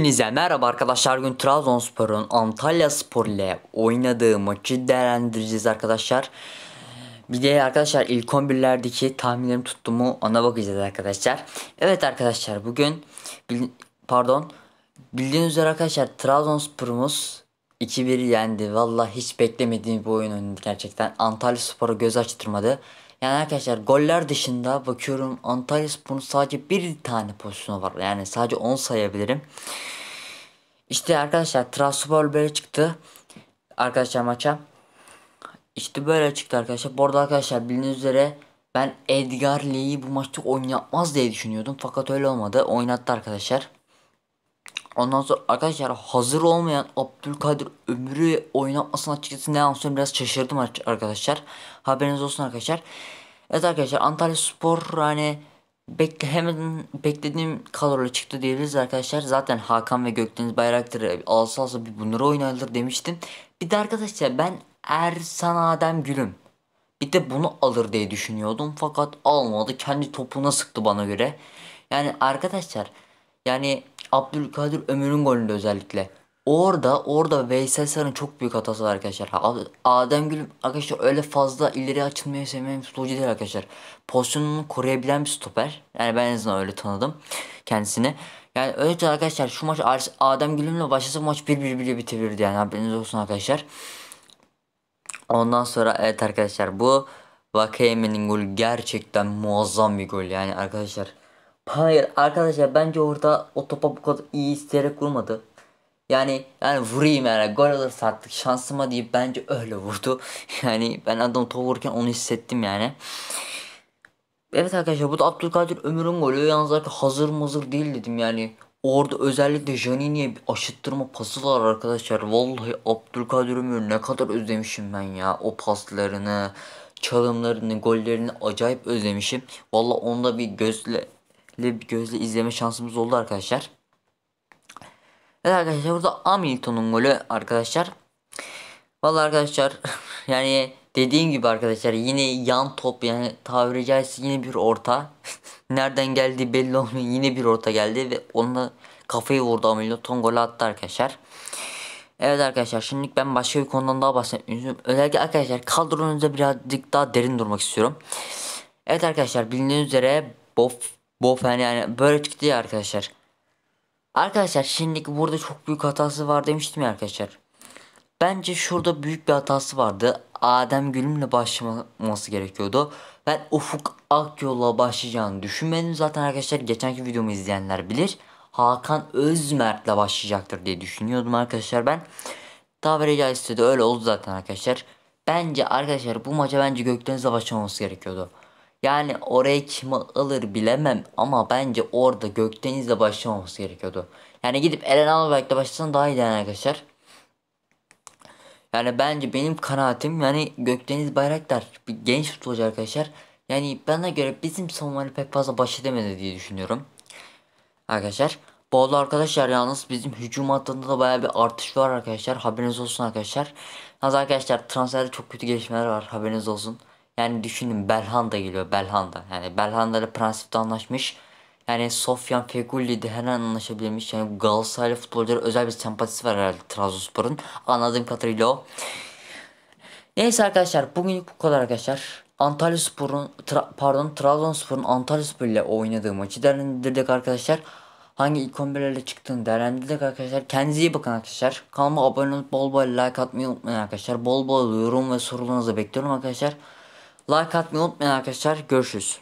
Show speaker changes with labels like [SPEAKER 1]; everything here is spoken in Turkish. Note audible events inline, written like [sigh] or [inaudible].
[SPEAKER 1] Hepinize merhaba arkadaşlar. Gün Trabzonspor'un Antalya Spor ile oynadığı maçı değerlendireceğiz arkadaşlar. Bir de arkadaşlar ilk 11'lerdeki tahminlerim tuttu mu ona bakacağız arkadaşlar. Evet arkadaşlar bugün pardon bildiğiniz üzere arkadaşlar Trabzonspor'umuz 2-1 yendi. Valla hiç beklemediğim bir oyun oynadı gerçekten. Antalya Spor'u göz açtırmadı. Yani arkadaşlar goller dışında bakıyorum Antalya Spor'un sadece bir tane pozisyonu var. Yani sadece 10 sayabilirim. İşte arkadaşlar Trabzonspor böyle çıktı. Arkadaşlar maça. İşte böyle çıktı arkadaşlar. Bu arada arkadaşlar bildiğiniz üzere ben Edgar Lee'yi bu maçta oynatmaz diye düşünüyordum. Fakat öyle olmadı. Oynattı arkadaşlar. Ondan sonra arkadaşlar hazır olmayan Abdülkadir Ömür'ü oynatmasına açıkçası ne yansıyor biraz şaşırdım arkadaşlar. Haberiniz olsun arkadaşlar. Evet arkadaşlar Antalya Spor hani bekle, hemen beklediğim kalorla çıktı diyebiliriz arkadaşlar. Zaten Hakan ve Gökdeniz Bayraktar'ı alsa alsa bir bunları oynayılır demiştim. Bir de arkadaşlar ben Ersan Adem Gülüm. Bir de bunu alır diye düşünüyordum fakat almadı. Kendi topuna sıktı bana göre. Yani arkadaşlar yani Abdülkadir Ömür'ün golünde özellikle. Orada orada Veysel Sarı'nın çok büyük hatası var arkadaşlar. Adem Gül arkadaşlar öyle fazla ileri açılmayı sevmeyen bir değil arkadaşlar. Pozisyonunu koruyabilen bir stoper. Yani ben en azından öyle tanıdım kendisini. Yani öyle arkadaşlar şu maç Adem Gül'ümle başlasa maç bir 1 bile bitebilirdi yani haberiniz olsun arkadaşlar. Ondan sonra evet arkadaşlar bu Vakayeme'nin golü gerçekten muazzam bir gol yani arkadaşlar. Hayır arkadaşlar bence orada o topa bu kadar iyi isteyerek vurmadı. Yani yani vurayım yani gol alır sattık şansıma diye bence öyle vurdu. [laughs] Yani ben adam topu vururken onu hissettim yani. Evet arkadaşlar bu da Abdülkadir Ömür'ün golü. Yalnız arkadaşlar hazır mızır değil dedim yani. Orada özellikle Janini'ye bir aşıttırma pası var arkadaşlar. Vallahi Abdülkadir Ömür ne kadar özlemişim ben ya. O paslarını, çalımlarını, gollerini acayip özlemişim. Valla onda bir gözle bir gözle izleme şansımız oldu arkadaşlar. Evet arkadaşlar burada Hamilton'un golü arkadaşlar. Vallahi arkadaşlar [laughs] yani dediğim gibi arkadaşlar yine yan top yani tabiri caizse yine bir orta. [laughs] Nereden geldi belli olmuyor yine bir orta geldi ve onunla kafayı vurdu Hamilton golü attı arkadaşlar. Evet arkadaşlar şimdilik ben başka bir konudan daha bahsetmek Özellikle arkadaşlar kadronuzda birazcık daha derin durmak istiyorum. Evet arkadaşlar bildiğiniz üzere bof bu Bofen yani böyle çıktı ya arkadaşlar. Arkadaşlar şimdiki burada çok büyük hatası var demiştim ya arkadaşlar. Bence şurada büyük bir hatası vardı. Adem Gülüm'le başlaması gerekiyordu. Ben Ufuk Akyol'la başlayacağını düşünmedim. Zaten arkadaşlar geçenki videomu izleyenler bilir. Hakan Özmert'le başlayacaktır diye düşünüyordum arkadaşlar ben. Tabiri caizse de öyle oldu zaten arkadaşlar. Bence arkadaşlar bu maça bence Gökdeniz'le başlaması gerekiyordu. Yani oraya kim alır bilemem ama bence orada Gökdeniz'le başlamaması gerekiyordu. Yani gidip Eren Albayrak'la başlasan daha iyi yani arkadaşlar. Yani bence benim kanaatim yani Gökdeniz Bayraktar bir genç futbolcu arkadaşlar. Yani bana göre bizim savunmayla pek fazla baş edemedi diye düşünüyorum. Arkadaşlar. Bu arada arkadaşlar yalnız bizim hücum hattında da baya bir artış var arkadaşlar. Haberiniz olsun arkadaşlar. Yalnız arkadaşlar transferde çok kötü gelişmeler var. Haberiniz olsun. Yani düşünün Belhanda geliyor Belhanda. Yani Belhanda ile prensipte anlaşmış. Yani Sofyan Feguli de her an anlaşabilmiş. Yani Galatasaraylı futbolcuları özel bir sempatisi var herhalde Trabzonspor'un. Anladığım kadarıyla o. Neyse arkadaşlar bugün bu kadar arkadaşlar. Antalya Spor'un tra pardon Trabzonspor'un Antalya Spor ile oynadığı maçı değerlendirdik arkadaşlar. Hangi ilk 11'lerle çıktığını değerlendirdik arkadaşlar. Kendinize iyi bakın arkadaşlar. Kanalıma abone olup bol bol like atmayı unutmayın arkadaşlar. Bol bol yorum ve sorularınızı bekliyorum arkadaşlar. Like atmayı unutmayın arkadaşlar. Görüşürüz.